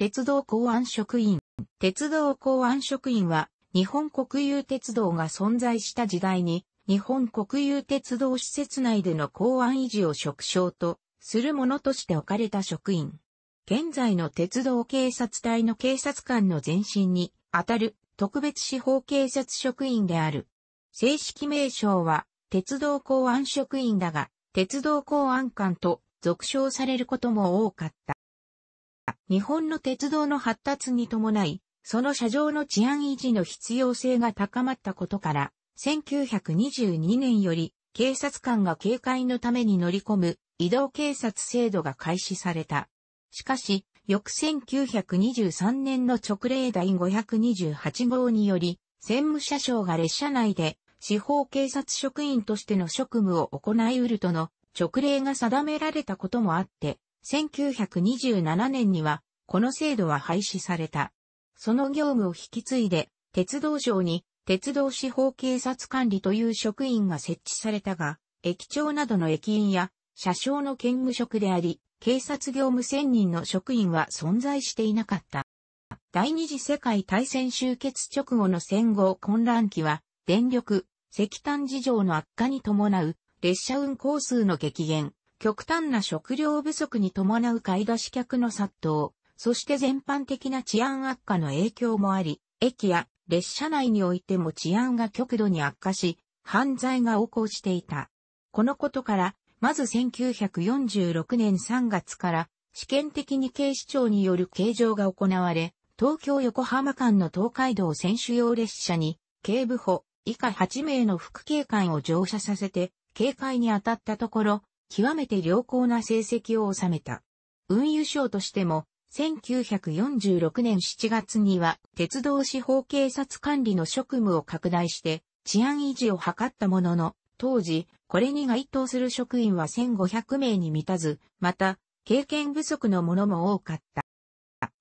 鉄道公安職員。鉄道公安職員は、日本国有鉄道が存在した時代に、日本国有鉄道施設内での公安維持を職称とするものとして置かれた職員。現在の鉄道警察隊の警察官の前身にあたる特別司法警察職員である。正式名称は鉄道公安職員だが、鉄道公安官と俗称されることも多かった。、日本の鉄道の発達に伴い、その車上の治安維持の必要性が高まったことから、1922年より警察官が警戒のために乗り込む移動警察制度が開始された。しかし、翌1923年の直令第528号により、専務車掌が列車内で司法警察職員としての職務を行い得るとの直令が定められたこともあって、1927年には、この制度は廃止された。その業務を引き継いで、鉄道省に、鉄道司法警察管理という職員が設置されたが、駅長などの駅員や、車掌の兼務職であり、警察業務専任の職員は存在していなかった。第二次世界大戦終結直後の戦後混乱期は、電力、石炭事情の悪化に伴う、列車運行数の激減、極端な食料不足に伴う買い出し客の殺到、そして全般的な治安悪化の影響もあり、駅や列車内においても治安が極度に悪化し、犯罪が横行していた。このことから、まず1946年3月から試験的に警視庁による形状が行われ、東京横浜間の東海道選手用列車に、警部補以下8名の副警官を乗車させて、警戒に当たったところ、極めて良好な成績を収めた。運輸省としても、1946年7月には、鉄道司法警察管理の職務を拡大して、治安維持を図ったものの、当時、これに該当する職員は1500名に満たず、また、経験不足のものも多かった。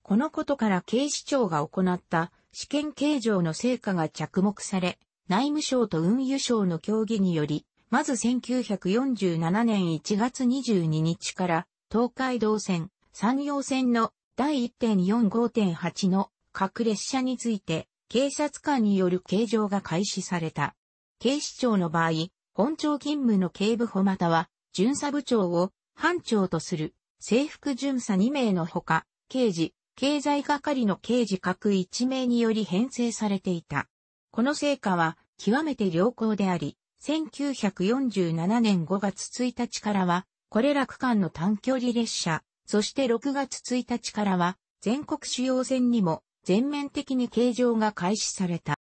このことから警視庁が行った試験形状の成果が着目され、内務省と運輸省の協議により、まず1947年1月22日から東海道線、山陽線の第1.45.8の各列車について警察官による形状が開始された。警視庁の場合、本庁勤務の警部補または巡査部長を班長とする制服巡査2名のほか、刑事、経済係の刑事各1名により編成されていた。この成果は極めて良好であり、1947年5月1日からは、これら区間の短距離列車、そして6月1日からは、全国主要線にも全面的に形状が開始された。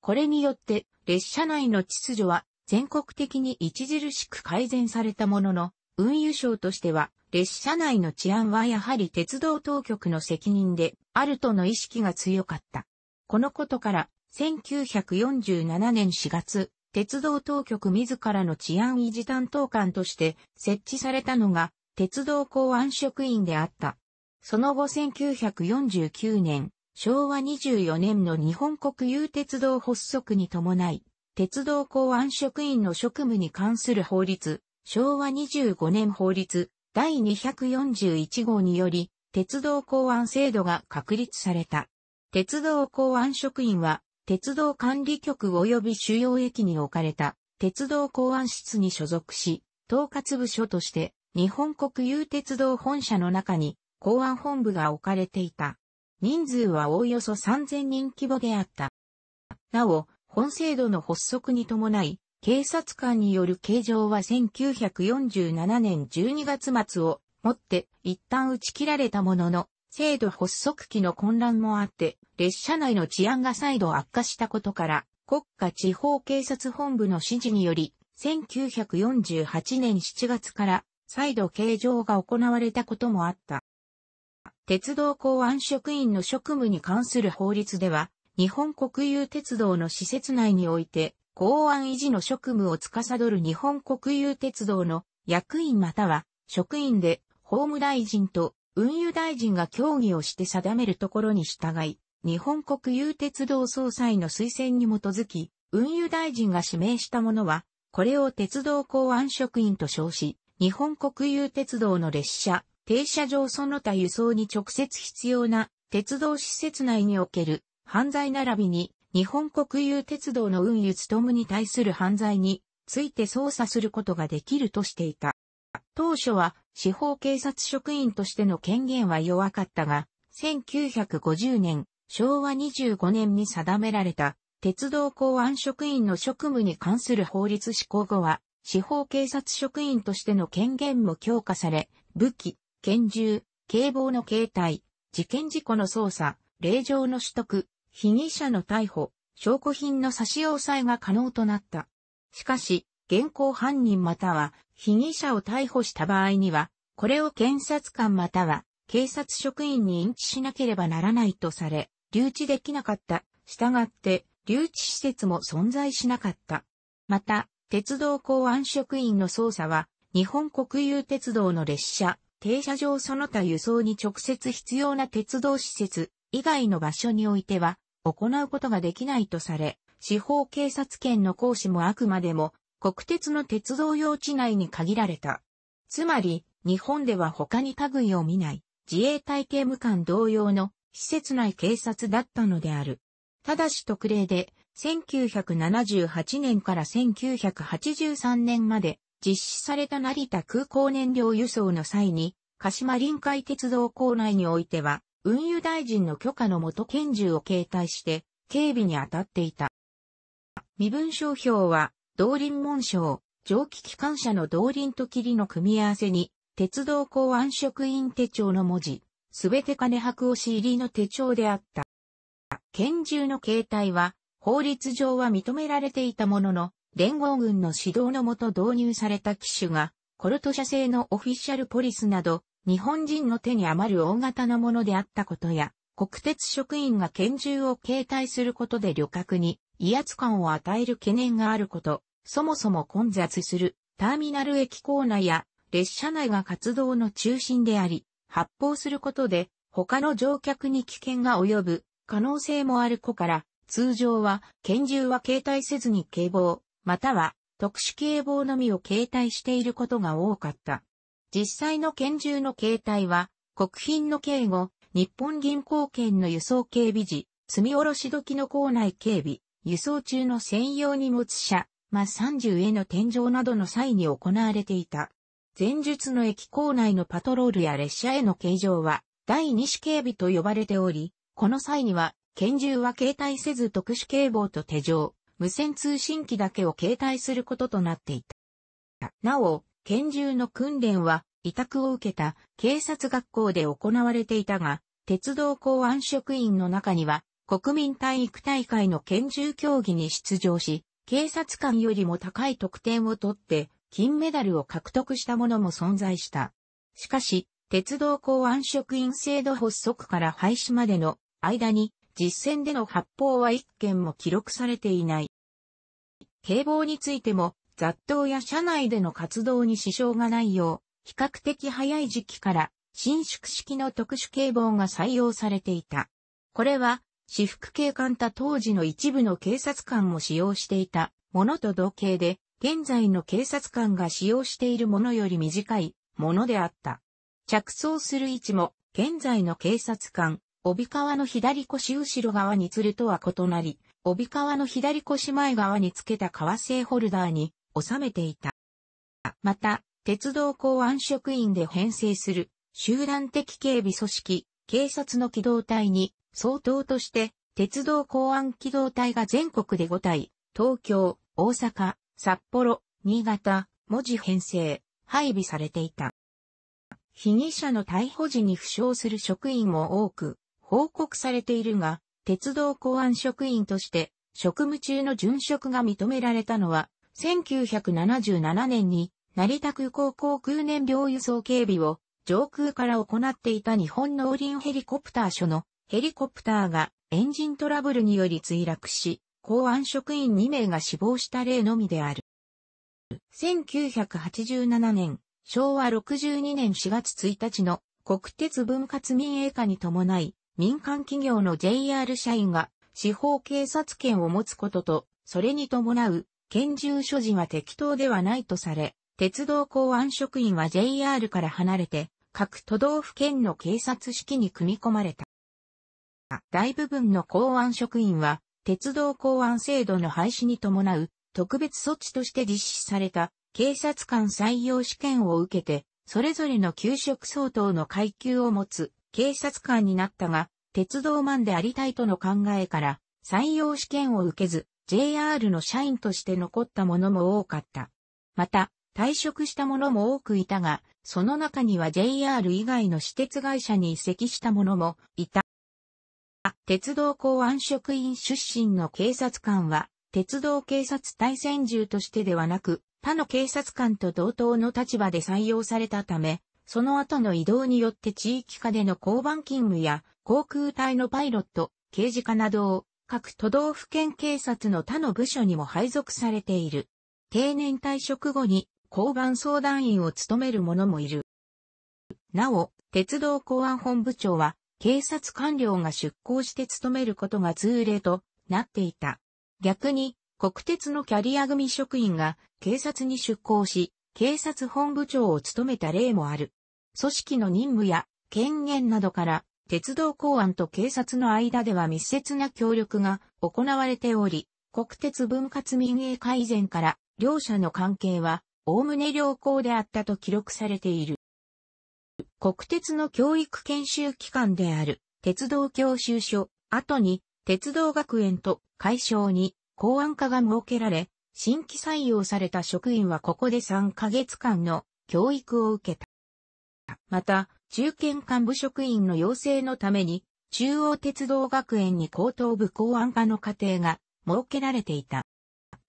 これによって、列車内の秩序は全国的に著しく改善されたものの、運輸省としては、列車内の治安はやはり鉄道当局の責任であるとの意識が強かった。このことから、1947年4月、鉄道当局自らの治安維持担当官として設置されたのが鉄道公安職員であった。その後1949年、昭和24年の日本国有鉄道発足に伴い、鉄道公安職員の職務に関する法律、昭和25年法律第241号により、鉄道公安制度が確立された。鉄道公安職員は鉄道管理局及び主要駅に置かれた鉄道公安室に所属し、統括部署として日本国有鉄道本社の中に公安本部が置かれていた。人数はおおよそ3000人規模であった。なお、本制度の発足に伴い、警察官による形状は1947年12月末をもって一旦打ち切られたものの、制度発足期の混乱もあって、列車内の治安が再度悪化したことから、国家地方警察本部の指示により、1948年7月から再度計上が行われたこともあった。鉄道公安職員の職務に関する法律では、日本国有鉄道の施設内において、公安維持の職務を司る日本国有鉄道の役員または職員で法務大臣と運輸大臣が協議をして定めるところに従い、日本国有鉄道総裁の推薦に基づき、運輸大臣が指名したものは、これを鉄道公安職員と称し、日本国有鉄道の列車、停車場その他輸送に直接必要な鉄道施設内における犯罪並びに日本国有鉄道の運輸務に対する犯罪について捜査することができるとしていた。当初は司法警察職員としての権限は弱かったが、1950年、昭和25年に定められた鉄道公安職員の職務に関する法律施行後は、司法警察職員としての権限も強化され、武器、拳銃、警棒の携帯、事件事故の捜査、令状の取得、被疑者の逮捕、証拠品の差し押さえが可能となった。しかし、現行犯人または被疑者を逮捕した場合には、これを検察官または警察職員に認知しなければならないとされ、留置できなかった。したがって、留置施設も存在しなかった。また、鉄道公安職員の捜査は、日本国有鉄道の列車、停車場その他輸送に直接必要な鉄道施設以外の場所においては、行うことができないとされ、司法警察権の行使もあくまでも国鉄の鉄道用地内に限られた。つまり、日本では他に類を見ない、自衛隊刑務官同様の施設内警察だったのである。ただし特例で、1978年から1983年まで実施された成田空港燃料輸送の際に、鹿島臨海鉄道構内においては、運輸大臣の許可のもと拳銃を携帯して、警備に当たっていた。身分証表は、動輪紋章、蒸気機関車の動輪と霧の組み合わせに、鉄道公安職員手帳の文字、すべて金箔押し入りの手帳であった。拳銃の形態は、法律上は認められていたものの、連合軍の指導のもと導入された機種が、コルト社製のオフィシャルポリスなど、日本人の手に余る大型のものであったことや、国鉄職員が拳銃を携帯することで旅客に威圧感を与える懸念があること、そもそも混雑するターミナル駅構内や列車内が活動の中心であり、発砲することで他の乗客に危険が及ぶ可能性もある子から、通常は拳銃は携帯せずに警棒、または特殊警棒のみを携帯していることが多かった。実際の拳銃の携帯は、国賓の警護、日本銀行券の輸送警備時、積み下ろし時の構内警備、輸送中の専用荷物車、マ30への天乗などの際に行われていた。前述の駅構内のパトロールや列車への形状は、第二種警備と呼ばれており、この際には、拳銃は携帯せず特殊警棒と手錠、無線通信機だけを携帯することとなっていた。なお、拳銃の訓練は、委託を受けた警察学校で行われていたが、鉄道公安職員の中には、国民体育大会の拳銃競技に出場し、警察官よりも高い得点を取って金メダルを獲得したものも存在した。しかし、鉄道公安職員制度発足から廃止までの間に実戦での発砲は一件も記録されていない。警棒についても雑踏や車内での活動に支障がないよう、比較的早い時期から伸縮式の特殊警棒が採用されていた。これは私服警官た当時の一部の警察官も使用していたものと同型で、現在の警察官が使用しているものより短いものであった。着装する位置も、現在の警察官、帯川の左腰後ろ側につるとは異なり、帯川の左腰前側につけた革製ホルダーに収めていた。また、鉄道公安職員で編成する集団的警備組織、警察の機動隊に総統として、鉄道公安機動隊が全国で5隊、東京、大阪、札幌、新潟、文字編成、配備されていた。被疑者の逮捕時に負傷する職員も多く、報告されているが、鉄道公安職員として、職務中の殉職が認められたのは、1977年に、成田空港航空燃料輸送警備を、上空から行っていた日本農林ヘリコプター所のヘリコプターがエンジントラブルにより墜落し、公安職員2名が死亡した例のみである。1987年、昭和62年4月1日の国鉄分割民営化に伴い、民間企業の JR 社員が司法警察権を持つことと、それに伴う拳銃所持は適当ではないとされ、鉄道公安職員は JR から離れて、各都道府県の警察指揮に組み込まれた。大部分の公安職員は、鉄道公安制度の廃止に伴う特別措置として実施された警察官採用試験を受けて、それぞれの給食相当の階級を持つ警察官になったが、鉄道マンでありたいとの考えから、採用試験を受けず、JR の社員として残った者も多かった。また、退職した者も多くいたが、その中には JR 以外の私鉄会社に移籍した者もいた。鉄道公安職員出身の警察官は、鉄道警察対戦銃としてではなく、他の警察官と同等の立場で採用されたため、その後の移動によって地域下での交番勤務や航空隊のパイロット、刑事課などを各都道府県警察の他の部署にも配属されている。定年退職後に交番相談員を務める者もいる。なお、鉄道公安本部長は警察官僚が出向して務めることが通例となっていた。逆に、国鉄のキャリア組職員が警察に出向し、警察本部長を務めた例もある。組織の任務や権限などから鉄道公安と警察の間では密接な協力が行われており、国鉄分割民営改善から両者の関係は概ね良好であったと記録されている。国鉄の教育研修機関である、鉄道教習所、後に、鉄道学園と解消に公安課が設けられ、新規採用された職員はここで3ヶ月間の教育を受けた。また、中堅幹部職員の養成のために、中央鉄道学園に高等部公安課の課程が設けられていた。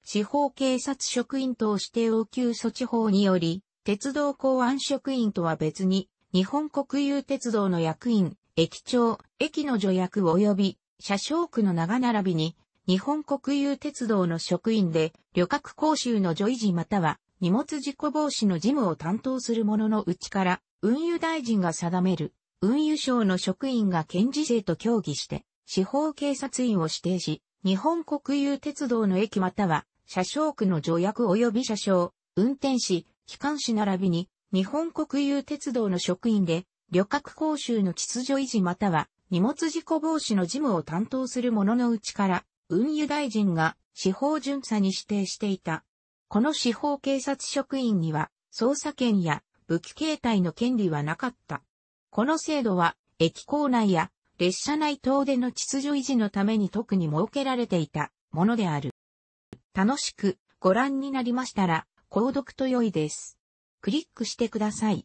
司法警察職員等指定応急措置法により、鉄道公安職員とは別に、日本国有鉄道の役員、駅長、駅の助役及び、車掌区の長並びに、日本国有鉄道の職員で、旅客講習の助維持または、荷物事故防止の事務を担当する者のうちから、運輸大臣が定める、運輸省の職員が県事制と協議して、司法警察員を指定し、日本国有鉄道の駅または、車掌区の助役及び車掌、運転士、機関士並びに、日本国有鉄道の職員で、旅客講習の秩序維持または荷物事故防止の事務を担当する者のうちから、運輸大臣が司法巡査に指定していた。この司法警察職員には、捜査権や武器形態の権利はなかった。この制度は、駅構内や列車内等での秩序維持のために特に設けられていたものである。楽しくご覧になりましたら、購読と良いです。クリックしてください。